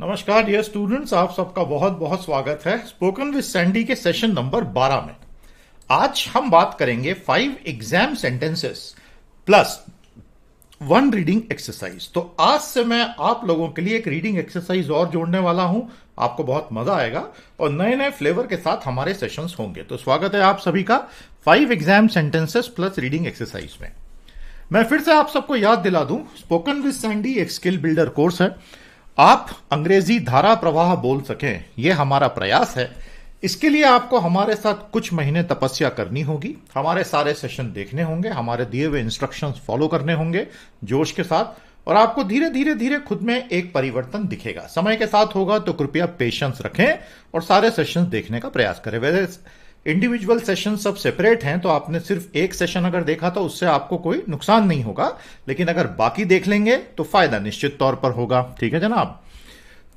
नमस्कार dear students आप सबका बहुत बहुत स्वागत है स्पोकन विद सैंडी के सेशन नंबर 12 में आज हम बात करेंगे five exam sentences plus one reading exercise तो आज से मैं आप लोगों के लिए एक रीडिंग एक्सरसाइज और जोड़ने वाला हूं आपको बहुत मजा आएगा और नए नए फ्लेवर के साथ हमारे सेशंस होंगे तो स्वागत है आप सभी का five exam sentences plus reading exercise में मैं फिर से आप सबको याद दिला दूं स्पोकन विद सैंडी एक स्किल बिल्डर कोर्स है आप अंग्रेजी धारा प्रवाह बोल सकें यह हमारा प्रयास है इसके लिए आपको हमारे साथ कुछ महीने तपस्या करनी होगी हमारे सारे सेशन देखने होंगे हमारे दिए हुए इंस्ट्रक्शंस फॉलो करने होंगे जोश के साथ और आपको धीरे धीरे धीरे खुद में एक परिवर्तन दिखेगा समय के साथ होगा तो कृपया पेशेंस रखें और सारे सेशंस देखने का प्रयास करें वैसे इंडिविजुअल सेशन सब सेपरेट हैं तो आपने सिर्फ एक सेशन अगर देखा तो उससे आपको कोई नुकसान नहीं होगा लेकिन अगर बाकी देख लेंगे तो फायदा निश्चित तौर पर होगा ठीक है जनाब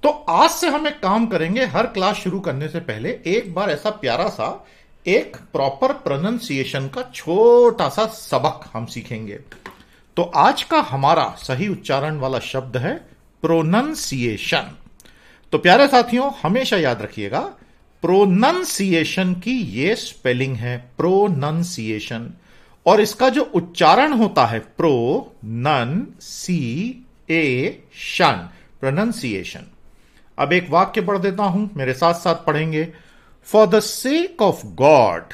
तो आज से हम एक काम करेंगे हर क्लास शुरू करने से पहले एक बार ऐसा प्यारा सा एक प्रॉपर प्रोनाउंसिएशन का छोटा सा सबक हम सीखेंगे तो आज का हमारा सही उच्चारण वाला शब्द है प्रोनाउंसिएशन तो प्यारे साथियों हमेशा याद रखिएगा प्रोनंसिएशन की ये स्पेलिंग है प्रोनंसिएशन और इसका जो उच्चारण होता है प्रो नन सी ए शन प्रोनंसिएशन अब एक वाक्य पढ़ देता हूं मेरे साथ साथ पढ़ेंगे for the sake of God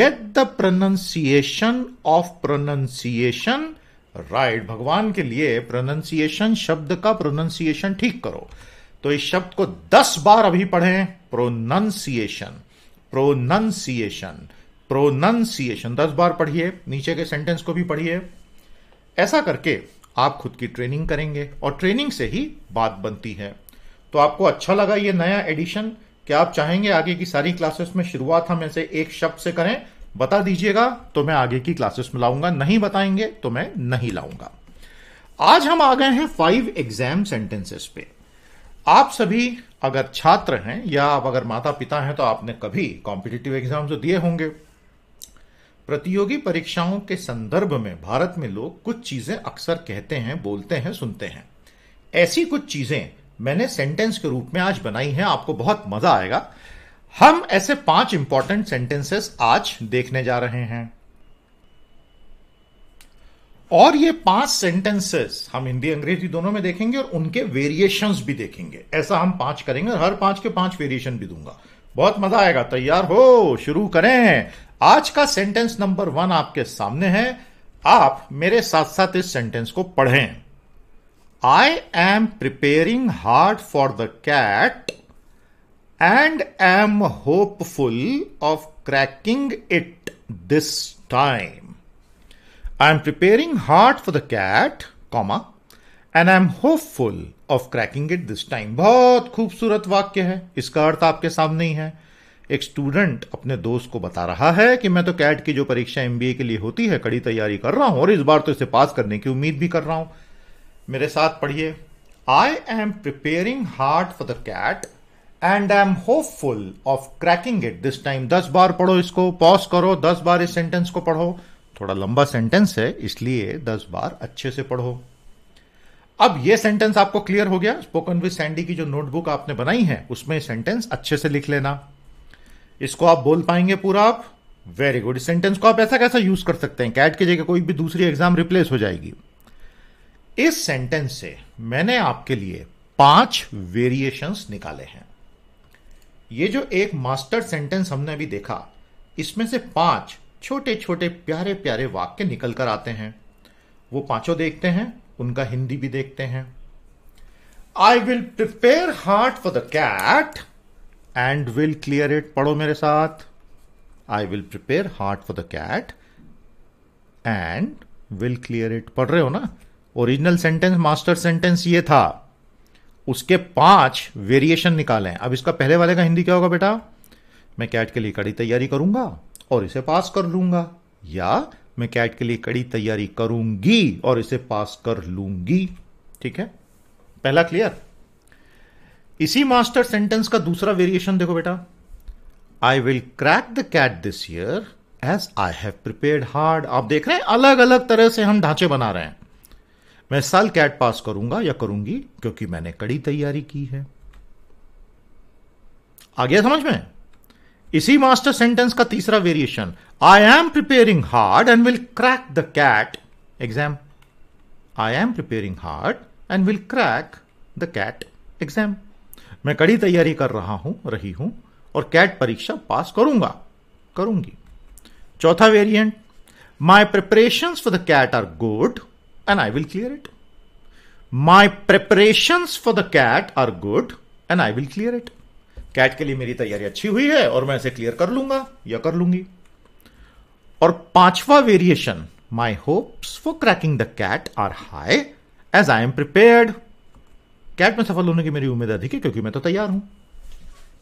get the pronunciation of pronunciation right भगवान के लिए प्रोनंसिएशन शब्द का प्रोनंसिएशन ठीक करो तो इस शब्द को दस बार अभी पढ़ें प्रोनाउंसिएशन प्रोनाउंसिएशन प्रोनाउंसिएशन दस बार पढ़िए नीचे के सेंटेंस को भी पढ़िए ऐसा करके आप खुद की ट्रेनिंग करेंगे और ट्रेनिंग से ही बात बनती है तो आपको अच्छा लगा ये नया एडिशन क्या आप चाहेंगे आगे की सारी क्लासेस में शुरुआत हम ऐसे एक शब्द से करें बता दीजिएगा तो मैं आगे की क्लासेस में लाऊंगा नहीं बताएंगे तो मैं नहीं लाऊंगा आज हम आ गए हैं फाइव एग्जाम सेंटेंसेस पे आप सभी अगर छात्र हैं या आप अगर माता पिता हैं तो आपने कभी कॉम्पिटिटिव एग्जाम तो दिए होंगे प्रतियोगी परीक्षाओं के संदर्भ में भारत में लोग कुछ चीजें अक्सर कहते हैं बोलते हैं सुनते हैं ऐसी कुछ चीजें मैंने सेंटेंस के रूप में आज बनाई हैं आपको बहुत मजा आएगा हम ऐसे पांच इंपॉर्टेंट सेंटेंसेस आज देखने जा रहे हैं और ये पांच सेंटेंसेस हम हिंदी अंग्रेजी दोनों में देखेंगे और उनके वेरिएशंस भी देखेंगे ऐसा हम पांच करेंगे और हर पांच के पांच वेरिएशन भी दूंगा बहुत मजा आएगा तैयार हो शुरू करें आज का सेंटेंस नंबर वन आपके सामने है आप मेरे साथ साथ इस सेंटेंस को पढ़ें I am preparing hard for the CAT and am hopeful of cracking it this time I am preparing hard for the cat, comma, and I am hopeful of cracking it this time बहुत खूबसूरत वाक्य है इसका अर्थ आपके सामने ही है एक student अपने दोस्त को बता रहा है कि मैं तो कैट की जो परीक्षा एमबीए के लिए होती है कड़ी तैयारी कर रहा हूं और इस बार तो इसे पास करने की उम्मीद भी कर रहा हूं मेरे साथ पढ़िए I am preparing hard for the CAT and I am hopeful of cracking it this time दस बार पढ़ो इसको पॉज करो दस बार इस सेंटेंस को पढ़ो थोड़ा लंबा सेंटेंस है इसलिए दस बार अच्छे से पढ़ो अब ये सेंटेंस आपको क्लियर हो गया स्पोकन विद सैंडी की जो नोटबुक आपने बनाई है उसमें सेंटेंस अच्छे से लिख लेना इसको आप बोल पाएंगे पूरा आप वेरी गुड इस सेंटेंस को आप ऐसा कैसा यूज कर सकते हैं कैट की जगह कोई भी दूसरी एग्जाम रिप्लेस हो जाएगी इस सेंटेंस से मैंने आपके लिए पांच वेरिएशंस निकाले हैं ये जो एक मास्टर सेंटेंस हमने अभी देखा इसमें से पांच छोटे छोटे प्यारे प्यारे वाक्य निकल कर आते हैं वो पांचों देखते हैं उनका हिंदी भी देखते हैं I will prepare hard for the CAT and will clear it पढ़ो मेरे साथ I will prepare hard for the CAT and will clear it पढ़ रहे हो ना ओरिजिनल सेंटेंस मास्टर सेंटेंस ये था उसके पांच वेरिएशन निकाले अब इसका पहले वाले का हिंदी क्या होगा बेटा मैं कैट के लिए कड़ी तैयारी करूंगा और इसे पास कर लूंगा या मैं कैट के लिए कड़ी तैयारी करूंगी और इसे पास कर लूंगी ठीक है पहला क्लियर इसी मास्टर सेंटेंस का दूसरा वेरिएशन देखो बेटा I will crack the CAT this year as I have prepare hard आप देख रहे हैं अलग अलग तरह से हम ढांचे बना रहे हैं मैं साल कैट पास करूंगा या करूंगी क्योंकि मैंने कड़ी तैयारी की है आ गया समझ में इसी मास्टर सेंटेंस का तीसरा variation I am preparing hard and will crack the CAT exam I am preparing hard and will crack the CAT exam मैं कड़ी तैयारी कर रहा हूं रही हूं और कैट परीक्षा पास करूंगा करूंगी चौथा variant my preparation for the CAT are good and I will clear it my preparations for the CAT are good and I will clear it CAT के लिए मेरी तैयारी अच्छी हुई है और मैं इसे क्लियर कर लूंगा या कर लूंगी और पांचवा variation my hopes for cracking the CAT are high as I am prepared CAT में सफल होने की मेरी उम्मीद अधिक है क्योंकि मैं तो तैयार हूं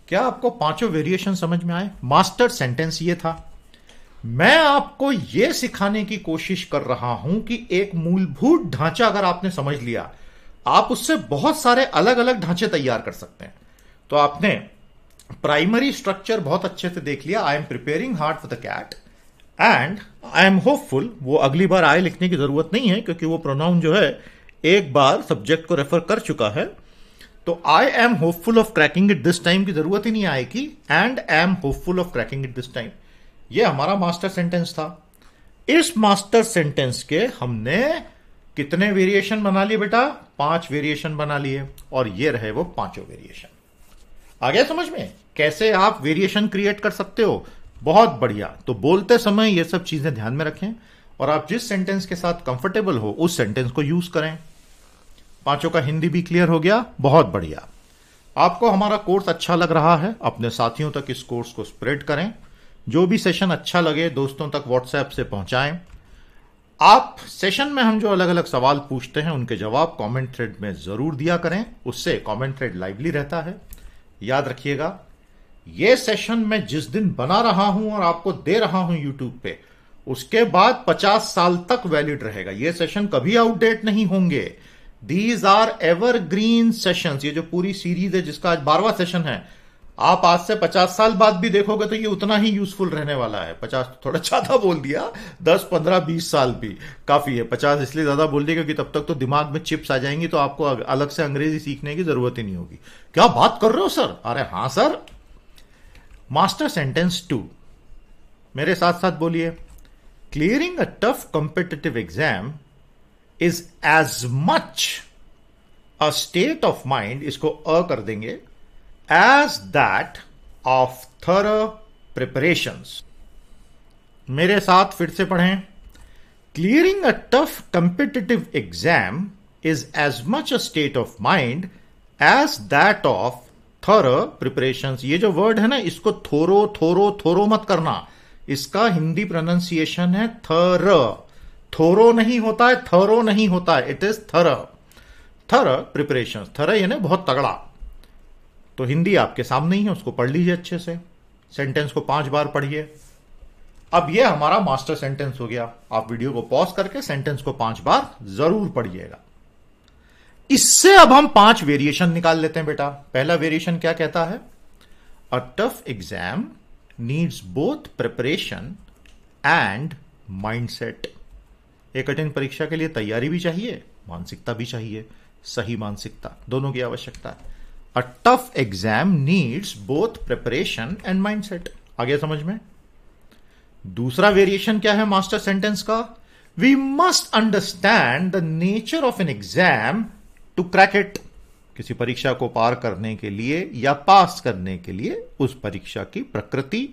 क्या आपको पांचों वेरिएशन समझ में आए मास्टर सेंटेंस ये था मैं आपको यह सिखाने की कोशिश कर रहा हूं कि एक मूलभूत ढांचा अगर आपने समझ लिया आप उससे बहुत सारे अलग अलग ढांचे तैयार कर सकते हैं तो आपने प्राइमरी स्ट्रक्चर बहुत अच्छे से देख लिया I am preparing hard for the CAT and I am hopeful वो अगली बार आए लिखने की जरूरत नहीं है क्योंकि वो प्रोनाउन जो है एक बार सब्जेक्ट को रेफर कर चुका है तो I am hopeful of cracking it this time की जरूरत ही नहीं आएगी and I am hopeful of cracking it this time ये हमारा मास्टर सेंटेंस था इस मास्टर सेंटेंस के हमने कितने वेरिएशन बना लिए बेटा पांच वेरिएशन बना लिए और ये रहे वो पांचों वेरिएशन आ गया समझ में कैसे आप वेरिएशन क्रिएट कर सकते हो बहुत बढ़िया तो बोलते समय ये सब चीजें ध्यान में रखें और आप जिस सेंटेंस के साथ कंफर्टेबल हो उस सेंटेंस को यूज करें पांचों का हिंदी भी क्लियर हो गया बहुत बढ़िया आपको हमारा कोर्स अच्छा लग रहा है अपने साथियों तक इस कोर्स को स्प्रेड करें जो भी सेशन अच्छा लगे दोस्तों तक व्हाट्सएप से पहुंचाएं आप सेशन में हम जो अलग अलग सवाल पूछते हैं उनके जवाब कमेंट थ्रेड में जरूर दिया करें उससे कमेंट थ्रेड लाइवली रहता है याद रखिएगा ये सेशन मैं जिस दिन बना रहा हूं और आपको दे रहा हूं यूट्यूब पे उसके बाद 50 साल तक वैलिड रहेगा ये सेशन कभी आउटडेट नहीं होंगे these are ever green session ये जो पूरी सीरीज है जिसका आज बारवा सेशन है आप आज से पचास साल बाद भी देखोगे तो ये उतना ही यूजफुल रहने वाला है पचास तो थोड़ा ज्यादा बोल दिया दस पंद्रह बीस साल भी काफी है पचास इसलिए ज्यादा बोल दिया क्योंकि तब तक तो दिमाग में चिप्स आ जाएंगी तो आपको अलग से अंग्रेजी सीखने की जरूरत ही नहीं होगी क्या बात कर रहे हो सर अरे हाँ सर मास्टर सेंटेंस टू मेरे साथ साथ बोलिए clearing a tough competitive exam is as much a state of mind इसको अ कर देंगे as that of thorough preparations मेरे साथ फिर से पढ़ें clearing a tough competitive exam is as much a state of mind as that of thorough preparation ये जो वर्ड है ना इसको थोरो थोरो थोरो मत करना इसका हिंदी प्रोनाउंसिएशन है थर थोरो नहीं होता है थरो नहीं होता है इट इज थर थर प्रिपरेशन थर यानी बहुत तगड़ा तो हिंदी आपके सामने ही है उसको पढ़ लीजिए अच्छे से सेंटेंस को पांच बार पढ़िए अब ये हमारा मास्टर सेंटेंस हो गया आप वीडियो को पॉज करके सेंटेंस को पांच बार जरूर पढ़िएगा इससे अब हम पांच वेरिएशन निकाल लेते हैं बेटा पहला वेरिएशन क्या कहता है a tough exam needs both preparation and mindset एक कठिन परीक्षा के लिए तैयारी भी चाहिए मानसिकता भी चाहिए सही मानसिकता दोनों की आवश्यकता है a tough exam needs both preparation and mind आ गया समझ में दूसरा वेरिएशन क्या है मास्टर सेंटेंस का we must understand the nature of an exam to crack it किसी परीक्षा को पार करने के लिए या पास करने के लिए उस परीक्षा की प्रकृति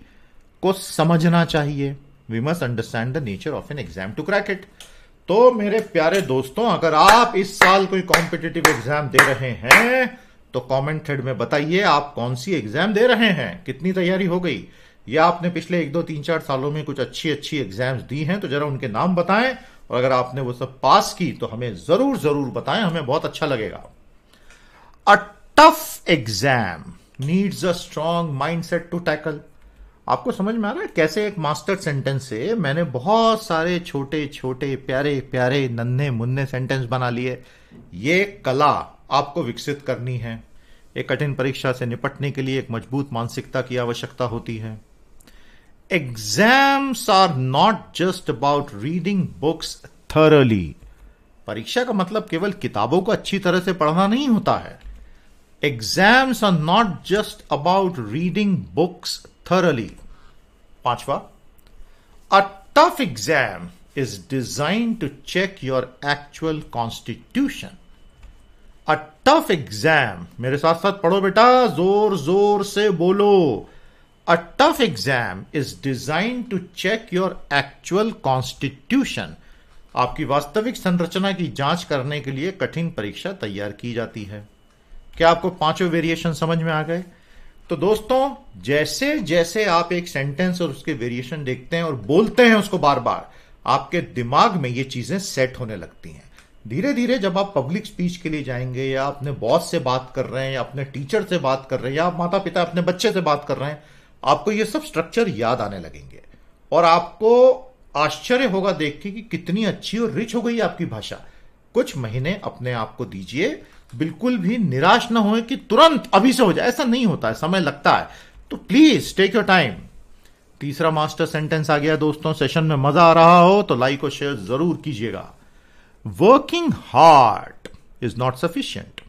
को समझना चाहिए we must understand the nature of an exam to crack it तो मेरे प्यारे दोस्तों अगर आप इस साल कोई कॉम्पिटेटिव एग्जाम दे रहे हैं तो कमेंट थ्रेड में बताइए आप कौन सी एग्जाम दे रहे हैं कितनी तैयारी हो गई या आपने पिछले एक दो तीन चार सालों में कुछ अच्छी अच्छी एग्जाम्स दी हैं तो जरा उनके नाम बताएं और अगर आपने वो सब पास की तो हमें जरूर जरूर बताएं हमें बहुत अच्छा लगेगा a tough exam needs a strong mind set to tackle आपको समझ में आ रहा है कैसे एक मास्टर सेंटेंस से मैंने बहुत सारे छोटे छोटे प्यारे प्यारे नन्हे मुन्ने सेंटेंस बना लिए ये कला आपको विकसित करनी है एक कठिन परीक्षा से निपटने के लिए एक मजबूत मानसिकता की आवश्यकता होती है exams are not just about reading books thoroughly परीक्षा का मतलब केवल किताबों को अच्छी तरह से पढ़ना नहीं होता है exams are not just about reading books thoroughly पांचवा a tough exam is design to check your actual constitution a tough exam मेरे साथ साथ पढ़ो बेटा जोर जोर से बोलो a tough exam is design to check your actual constitution आपकी वास्तविक संरचना की जांच करने के लिए कठिन परीक्षा तैयार की जाती है क्या आपको पांचों वेरिएशन समझ में आ गए तो दोस्तों जैसे जैसे आप एक सेंटेंस और उसके वेरिएशन देखते हैं और बोलते हैं उसको बार बार आपके दिमाग में ये चीजें सेट होने लगती हैं धीरे धीरे जब आप पब्लिक स्पीच के लिए जाएंगे या अपने बॉस से बात कर रहे हैं या अपने टीचर से बात कर रहे हैं या माता पिता अपने बच्चे से बात कर रहे हैं आपको ये सब स्ट्रक्चर याद आने लगेंगे और आपको आश्चर्य होगा देख के कि कितनी अच्छी और रिच हो गई आपकी भाषा कुछ महीने अपने आप को दीजिए बिल्कुल भी निराश ना होए कि तुरंत अभी से हो जाए ऐसा नहीं होता है समय लगता है तो प्लीज टेक योर टाइम तीसरा मास्टर सेंटेंस आ गया दोस्तों सेशन में मजा आ रहा हो तो लाइक और शेयर जरूर कीजिएगा Working hard is not sufficient,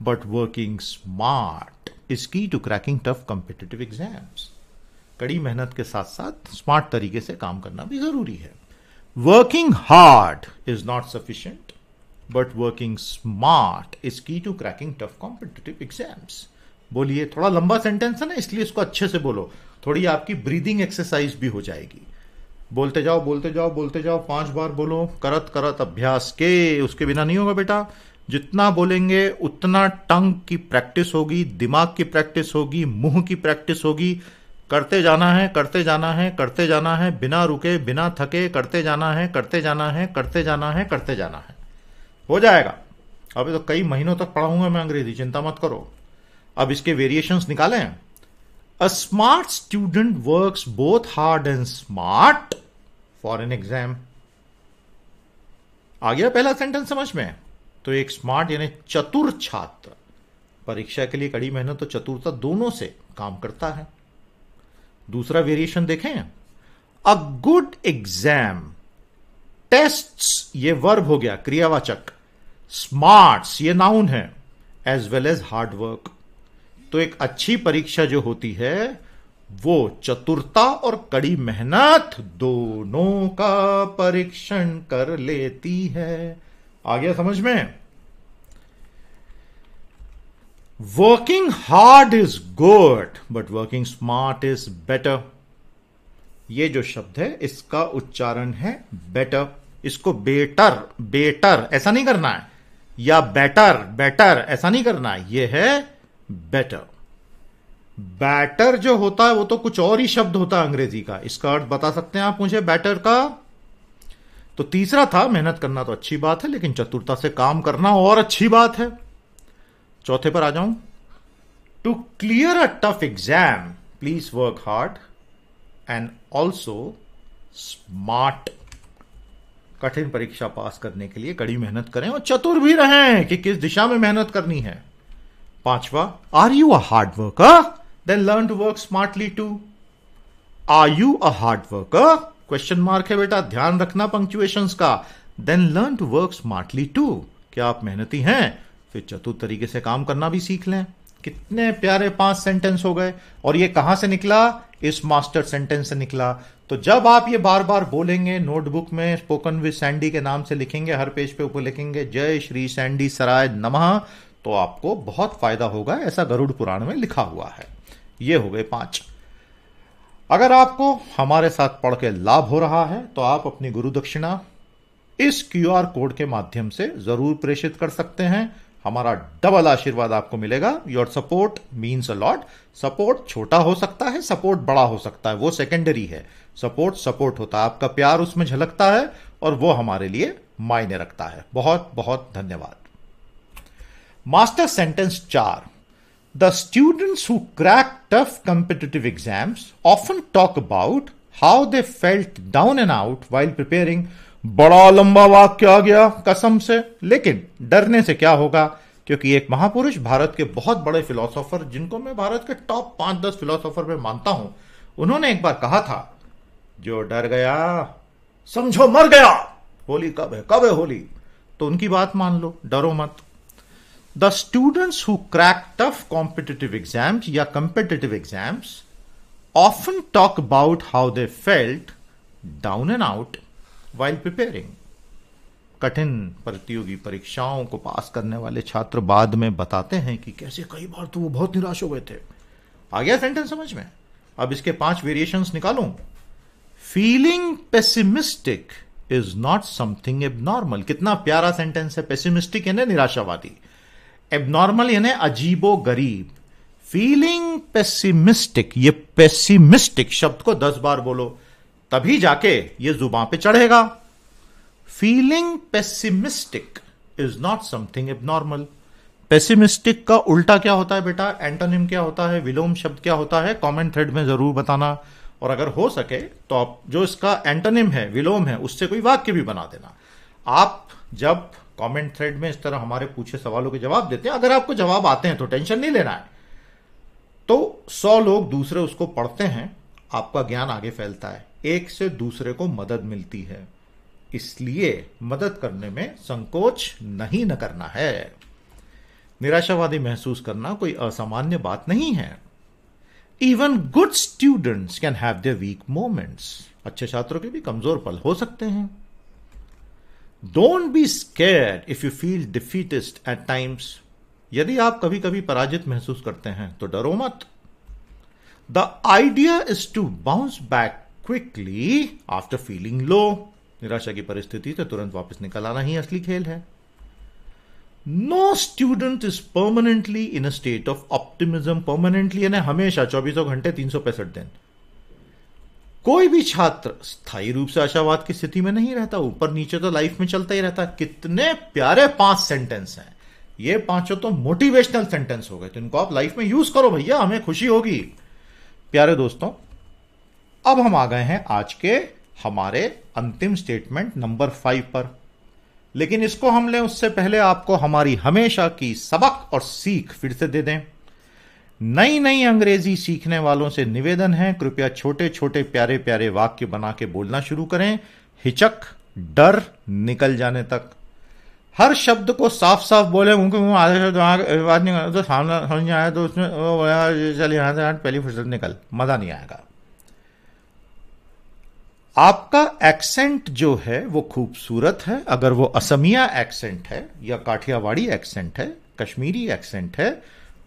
but working smart is key to cracking tough competitive exams. कड़ी मेहनत के साथ साथ स्मार्ट तरीके से काम करना भी जरूरी है working hard is not sufficient but working smart is key to cracking tough competitive exams बोलिए थोड़ा लंबा सेंटेंस है ना इसलिए इसको अच्छे से बोलो थोड़ी आपकी ब्रीदिंग एक्सरसाइज भी हो जाएगी बोलते जाओ बोलते जाओ बोलते जाओ पांच बार बोलो करत करत अभ्यास के उसके बिना नहीं होगा बेटा जितना बोलेंगे उतना टंग की प्रैक्टिस होगी दिमाग की प्रैक्टिस होगी मुंह की प्रैक्टिस होगी करते जाना है करते जाना है करते जाना है बिना रुके बिना थके करते जाना है करते जाना है करते जाना है करते जाना है हो जाएगा अभी तो कई महीनों तक पढ़ाऊंगा मैं अंग्रेजी चिंता मत करो अब इसके वेरिएशंस निकालें A smart student works both hard and smart for an exam. आ गया पहला सेंटेंस समझ में तो एक स्मार्ट यानी चतुर छात्र परीक्षा के लिए कड़ी मेहनत और चतुरता दोनों से काम करता है दूसरा वेरिएशन देखें अ गुड एग्जाम टेस्ट ये वर्ब हो गया क्रियावाचक स्मार्ट ये नाउन है as well as hard work तो एक अच्छी परीक्षा जो होती है वो चतुरता और कड़ी मेहनत दोनों का परीक्षण कर लेती है आ गया समझ में working hard is good but working smart is better ये जो शब्द है इसका उच्चारण है बेटर इसको बेटर बेटर ऐसा नहीं करना है या बेटर बेटर ऐसा नहीं करना है ये है बेटर बैटर जो होता है वो तो कुछ और ही शब्द होता है अंग्रेजी का इसका अर्थ बता सकते हैं आप मुझे बैटर का तो तीसरा था मेहनत करना तो अच्छी बात है लेकिन चतुरता से काम करना और अच्छी बात है चौथे पर आ जाऊं to clear a tough exam please work hard and also smart कठिन परीक्षा पास करने के लिए कड़ी मेहनत करें और चतुर भी रहें कि किस दिशा में मेहनत करनी है पांचवा are you a hard worker then learn to work smartly too are you a hard worker question mark है बेटा ध्यान रखना पंक्चुएशन का then learn to work smartly too क्या आप मेहनती हैं फिर चतुर तरीके से काम करना भी सीख लें कितने प्यारे पांच सेंटेंस हो गए और ये कहां से निकला इस मास्टर सेंटेंस से निकला तो जब आप ये बार बार बोलेंगे नोटबुक में स्पोकन विद सैंडी के नाम से लिखेंगे हर पेज पे ऊपर लिखेंगे जय श्री सैंडी सराय नमः तो आपको बहुत फायदा होगा ऐसा गरुड़ पुराण में लिखा हुआ है ये हो गए पांच अगर आपको हमारे साथ पढ़ के लाभ हो रहा है तो आप अपनी गुरु दक्षिणा इस क्यूआर कोड के माध्यम से जरूर प्रेषित कर सकते हैं हमारा डबल आशीर्वाद आपको मिलेगा your support means a lot support छोटा हो सकता है सपोर्ट बड़ा हो सकता है वो सेकेंडरी है सपोर्ट सपोर्ट होता है आपका प्यार उसमें झलकता है और वो हमारे लिए मायने रखता है बहुत बहुत धन्यवाद मास्टर सेंटेंस चार the students who crack tough competitive exams often talk about how they felt down and out while preparing बड़ा लंबा वाक्य आ गया कसम से लेकिन डरने से क्या होगा क्योंकि एक महापुरुष भारत के बहुत बड़े फिलोसोफर जिनको मैं भारत के टॉप पांच दस फिलोसोफर में मानता हूं उन्होंने एक बार कहा था जो डर गया समझो मर गया होली कब है कब है होली तो उनकी बात मान लो डरो मत the students who crack tough competitive exams या competitive exams often talk about how they felt down and out while preparing कठिन प्रतियोगी परीक्षाओं को पास करने वाले छात्र बाद में बताते हैं कि कैसे कई बार तो वो बहुत निराश हो गए थे आ गया सेंटेंस समझ में अब इसके पांच वेरिएशन निकालू feeling pessimistic is not something abnormal कितना प्यारा सेंटेंस है पेसिमिस्टिक यानी निराशावादी एबनॉर्मल यानी अजीबो गरीब फीलिंग पेसिमिस्टिक ये पेसिमिस्टिक शब्द को दस बार बोलो तभी जाके ये जुबां पे चढ़ेगा feeling pessimistic is not something abnormal pessimistic का उल्टा क्या होता है बेटा एंटोनिम क्या होता है विलोम शब्द क्या होता है कॉमेंट थ्रेड में जरूर बताना और अगर हो सके तो आप जो इसका एंटोनिम है विलोम है उससे कोई वाक्य भी बना देना आप जब कमेंट थ्रेड में इस तरह हमारे पूछे सवालों के जवाब देते हैं अगर आपको जवाब आते हैं तो टेंशन नहीं लेना है तो सौ लोग दूसरे उसको पढ़ते हैं आपका ज्ञान आगे फैलता है एक से दूसरे को मदद मिलती है इसलिए मदद करने में संकोच नहीं न करना है निराशावादी महसूस करना कोई असामान्य बात नहीं है even good students can have the weak moments अच्छे छात्रों के भी कमजोर पल हो सकते हैं don't be scare if you feel defeatist at times यदि आप कभी कभी पराजित महसूस करते हैं तो डरो मत the idea is to bounce back quickly after feeling low निराशा की परिस्थिति से तुरंत वापस निकल आना ही असली खेल है no student is permanently in a state of optimism permanently यानी हमेशा चौबीसों घंटे तीन सौ पैंसठ दिन कोई भी छात्र स्थायी रूप से आशावाद की स्थिति में नहीं रहता ऊपर नीचे तो लाइफ में चलता ही रहता कितने प्यारे पांच सेंटेंस हैं ये पांचों तो मोटिवेशनल सेंटेंस हो गए तो इनको आप लाइफ में यूज करो भैया हमें खुशी होगी प्यारे दोस्तों अब हम आ गए हैं आज के हमारे अंतिम स्टेटमेंट नंबर फाइव पर लेकिन इसको हम लें उससे पहले आपको हमारी हमेशा की सबक और सीख फिर से दे दें नई नई अंग्रेजी सीखने वालों से निवेदन है कृपया छोटे छोटे प्यारे प्यारे वाक्य बना के बोलना शुरू करें हिचक डर निकल जाने तक हर शब्द को साफ साफ बोले उनके आधे शब्द नहीं करना तो सामना समझ आया तो उसमें चल यहां से पहली फुर्सत निकल मजा नहीं आएगा आपका एक्सेंट जो है वो खूबसूरत है अगर वो असमिया एक्सेंट है या काठियावाड़ी एक्सेंट है कश्मीरी एक्सेंट है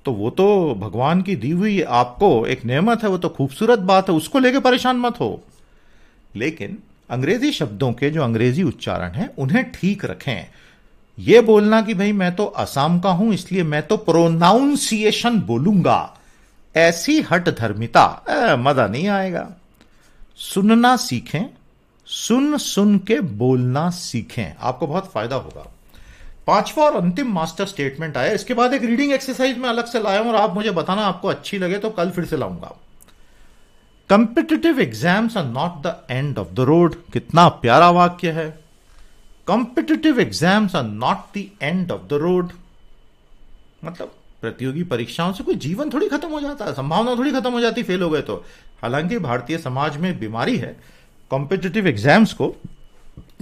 तो वो तो भगवान की दी हुई आपको एक नेमत है वो तो खूबसूरत बात है उसको लेके परेशान मत हो लेकिन अंग्रेजी शब्दों के जो अंग्रेजी उच्चारण है उन्हें ठीक रखें ये बोलना कि भाई मैं तो असम का हूं इसलिए मैं तो प्रोनाउंसिएशन बोलूंगा ऐसी हट धर्मिता मजा नहीं आएगा सुनना सीखें सुन सुन के बोलना सीखें आपको बहुत फायदा होगा पांचवा और अंतिम मास्टर स्टेटमेंट आया इसके बाद एक रीडिंग एक्सरसाइज में अलग से लाया हूं और आप मुझे बताना आपको अच्छी लगे तो कल फिर से लाऊंगा competitive exams are not the end of the road कितना प्यारा वाक्य है competitive exams are not the end of the road मतलब प्रतियोगी परीक्षाओं से कोई जीवन थोड़ी खत्म हो जाता है संभावना थोड़ी खत्म हो जाती फेल हो गए तो हालांकि भारतीय समाज में बीमारी है कॉम्पिटेटिव एग्जाम्स को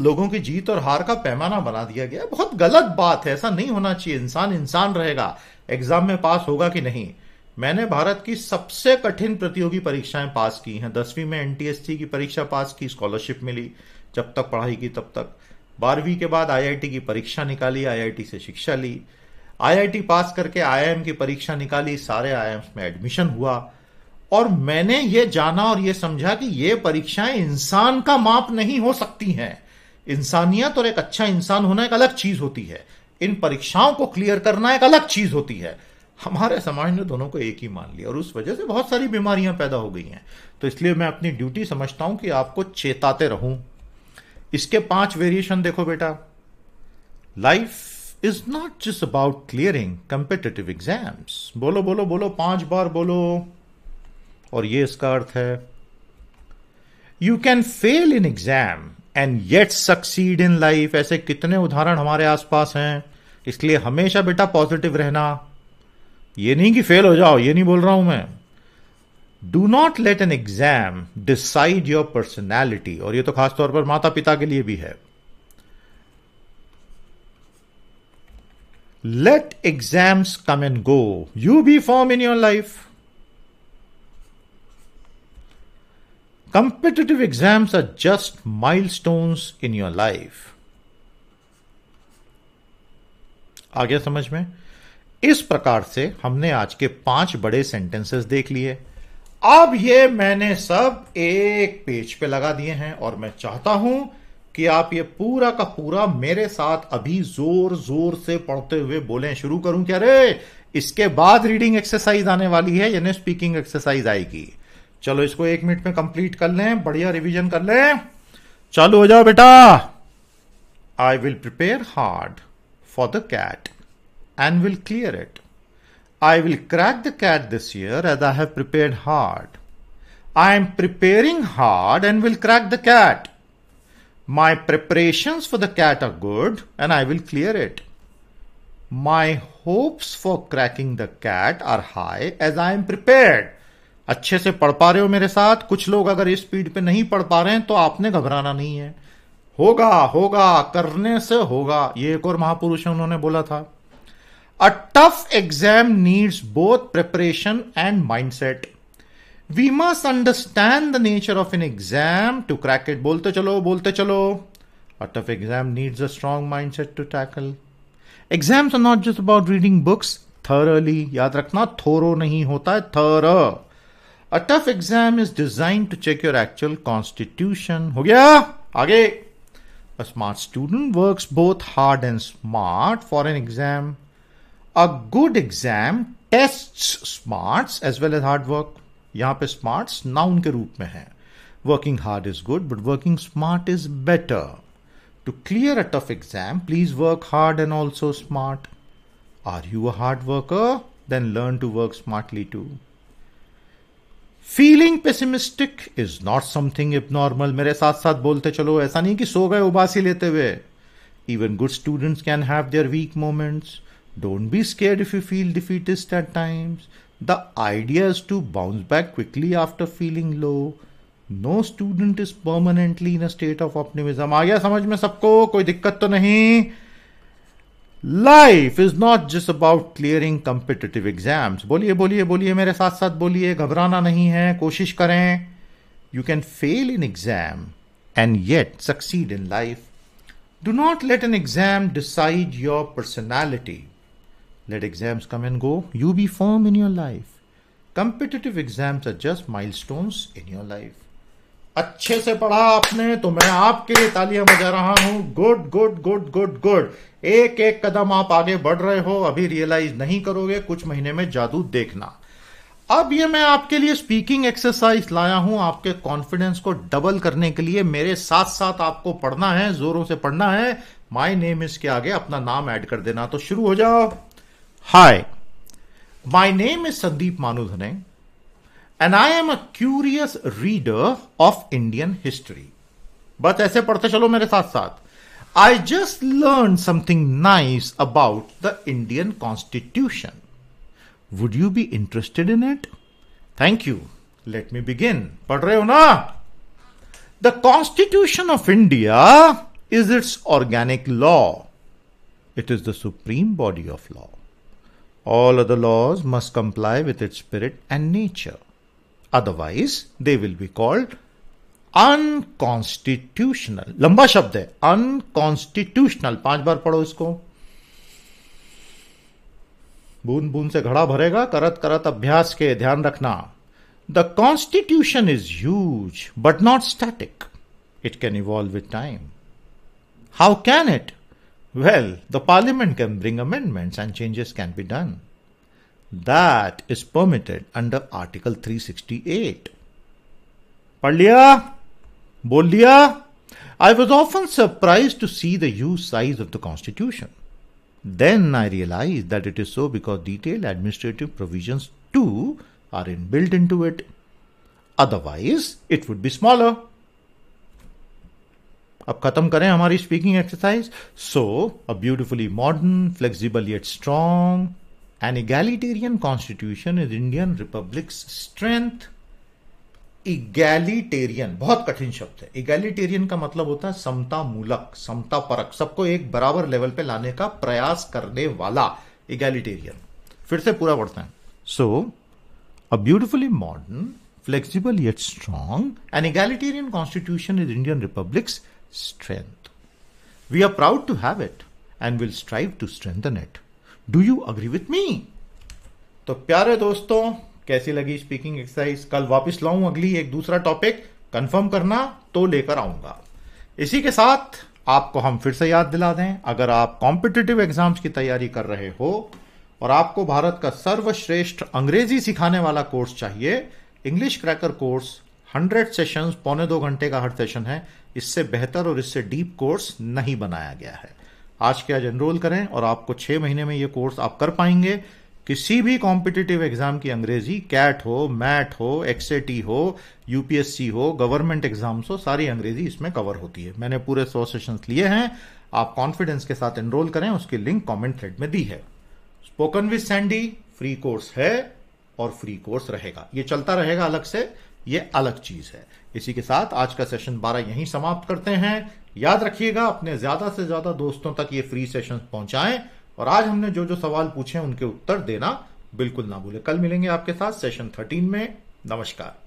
लोगों की जीत और हार का पैमाना बना दिया गया बहुत गलत बात है ऐसा नहीं होना चाहिए इंसान इंसान रहेगा एग्जाम में पास होगा कि नहीं मैंने भारत की सबसे कठिन प्रतियोगी परीक्षाएं पास की हैं दसवीं में एनटीएससी की परीक्षा पास की स्कॉलरशिप मिली जब तक पढ़ाई की तब तक बारहवीं के बाद आईआईटी की परीक्षा निकाली आईआईटी से शिक्षा ली आईआईटी पास करके आईआईएम की परीक्षा निकाली सारे आईआईएम में एडमिशन हुआ और मैंने ये जाना और ये समझा कि ये परीक्षाएं इंसान का माप नहीं हो सकती हैं इंसानियत और एक अच्छा इंसान होना एक अलग चीज होती है इन परीक्षाओं को क्लियर करना एक अलग चीज होती है हमारे समाज ने दोनों को एक ही मान लिया और उस वजह से बहुत सारी बीमारियां पैदा हो गई हैं तो इसलिए मैं अपनी ड्यूटी समझता हूं कि आपको चेताते रहूं इसके पांच वेरिएशन देखो बेटा life is not just about clearing competitive exams बोलो बोलो बोलो पांच बार बोलो और ये इसका अर्थ है you can fail in exam and yet succeed in life ऐसे कितने उदाहरण हमारे आसपास हैं इसलिए हमेशा बेटा पॉजिटिव रहना ये नहीं कि फेल हो जाओ ये नहीं बोल रहा हूं मैं do not let an exam decide your personality और ये तो खासतौर पर माता पिता के लिए भी है let exams come and go you be form in your life Competitive exams are just milestones in your life. आ गया समझ में इस प्रकार से हमने आज के पांच बड़े सेंटेंसेस देख लिए अब ये मैंने सब एक पेज पे लगा दिए हैं और मैं चाहता हूं कि आप ये पूरा का पूरा मेरे साथ अभी जोर जोर से पढ़ते हुए बोले शुरू करूं क्या रे इसके बाद रीडिंग एक्सरसाइज आने वाली है यानी स्पीकिंग एक्सरसाइज आएगी चलो इसको एक मिनट में कंप्लीट कर लें बढ़िया रिवीजन कर लें चलो हो जाओ बेटा I will prepare hard for the CAT and will clear it I will crack the CAT this year as I have prepare hard I am preparing hard and will crack the CAT my preparation for the CAT are good and I will clear it my hopes for cracking the CAT are high as I am prepared अच्छे से पढ़ पा रहे हो मेरे साथ कुछ लोग अगर इस स्पीड पे नहीं पढ़ पा रहे हैं तो आपने घबराना नहीं है होगा होगा करने से होगा ये एक और महापुरुष है उन्होंने बोला था a tough exam needs both preparation and mindset we must understand the nature of an exam to crack it बोलते चलो बोलते चलो a tough exam needs a strong set to tackle exams are not just about reading books thorough याद रखना थोरो नहीं होता है थर A tough exam is designed to check your actual constitution. Ho gaya? Aage. A smart student works both hard and smart for an exam. A good exam tests smarts as well as hard work. यहाँ पे smarts noun के रूप में है Working hard is good, but working smart is better. To clear a tough exam, please work hard and also smart. Are you a hard worker? Then learn to work smartly too. Feeling pessimistic is not something abnormal मेरे साथ साथ बोलते चलो ऐसा नहीं कि सो गए उबासी लेते हुए even good students can have their weak moments don't be scared if you feel defeatist at times the idea is to bounce back quickly after feeling low no student is permanently in a state of optimism आ गया समझ में सबको कोई दिक्कत तो नहीं life is not just about clearing competitive exams बोलिए बोलिए बोलिए मेरे साथ साथ बोलिए घबराना नहीं है कोशिश करें you can fail in exam and yet succeed in life do not let an exam decide your personality let exams come and go you be form in your life competitive exams are just milestones in your life अच्छे से पढ़ा आपने तो मैं आपके लिए तालियां बजा रहा हूं good good good good good एक एक कदम आप आगे बढ़ रहे हो अभी रियलाइज नहीं करोगे कुछ महीने में जादू देखना अब ये मैं आपके लिए स्पीकिंग एक्सरसाइज लाया हूं आपके कॉन्फिडेंस को डबल करने के लिए मेरे साथ साथ आपको पढ़ना है जोरों से पढ़ना है माय नेम इसके आगे अपना नाम ऐड कर देना तो शुरू हो जाओ hi my name is Sandeep Manudhane and I am a curious reader of Indian history. but ऐसे पढ़ते चलो मेरे साथ साथ I just learned something nice about the Indian constitution. Would you be interested in it? Thank you. Let me begin. पढ़ रहे हो ना? The Constitution of India is its organic law. It is the supreme body of law. All other laws must comply with its spirit and nature. Otherwise they will be called unconstitutional लंबा शब्द है unconstitutional पांच बार पढ़ो इसको बूंद बूंद से घड़ा भरेगा करत करत अभ्यास के ध्यान रखना the constitution is huge but not static it can evolve with time how can it well the parliament can bring amendments and changes can be done that is permitted under Article 368. Paldiya, I was often surprised to see the huge size of the Constitution. Then I realized that it is so because detailed administrative provisions too are inbuilt into it. Otherwise, it would be smaller. अब खत्म करें हमारी speaking exercise. So, a beautifully modern, flexible yet strong. An egalitarian constitution is Indian Republic's strength egalitarian बहुत कठिन शब्द है egalitarian का मतलब होता है समता मूलक समता परक सबको एक बराबर लेवल पे लाने का प्रयास करने वाला इगैलिटेरियन फिर से पूरा पढ़ते हैं so a beautifully modern flexible yet strong an egalitarian constitution is Indian republic's strength we are proud to have it and will strive to strengthen it do you agree with me तो प्यारे दोस्तों कैसी लगी speaking exercise कल वापस लाऊं अगली एक दूसरा टॉपिक कंफर्म करना तो लेकर आऊंगा इसी के साथ आपको हम फिर से याद दिला दें अगर आप कॉम्पिटिटिव एग्जाम्स की तैयारी कर रहे हो और आपको भारत का सर्वश्रेष्ठ अंग्रेजी सिखाने वाला कोर्स चाहिए English cracker course hundred sessions पौने दो घंटे का हर सेशन है इससे बेहतर और इससे डीप कोर्स नहीं बनाया गया है आज के आज एनरोल करें और आपको छह महीने में ये कोर्स आप कर पाएंगे किसी भी कॉम्पिटिटिव एग्जाम की अंग्रेजी कैट हो मैट हो एक्सएटी हो यूपीएससी हो गवर्नमेंट एग्जाम्स हो सारी अंग्रेजी इसमें कवर होती है मैंने पूरे सौ सेशंस लिए हैं आप कॉन्फिडेंस के साथ एनरोल करें उसकी लिंक कमेंट थ्रेड में दी है spoken with Sandy free course है और फ्री कोर्स रहेगा ये चलता रहेगा अलग से ये अलग चीज है इसी के साथ आज का सेशन बारह यहीं समाप्त करते हैं याद रखिएगा अपने ज्यादा से ज्यादा दोस्तों तक ये फ्री सेशन पहुंचाएं और आज हमने जो जो सवाल पूछे उनके उत्तर देना बिल्कुल ना भूले कल मिलेंगे आपके साथ सेशन थर्टीन में नमस्कार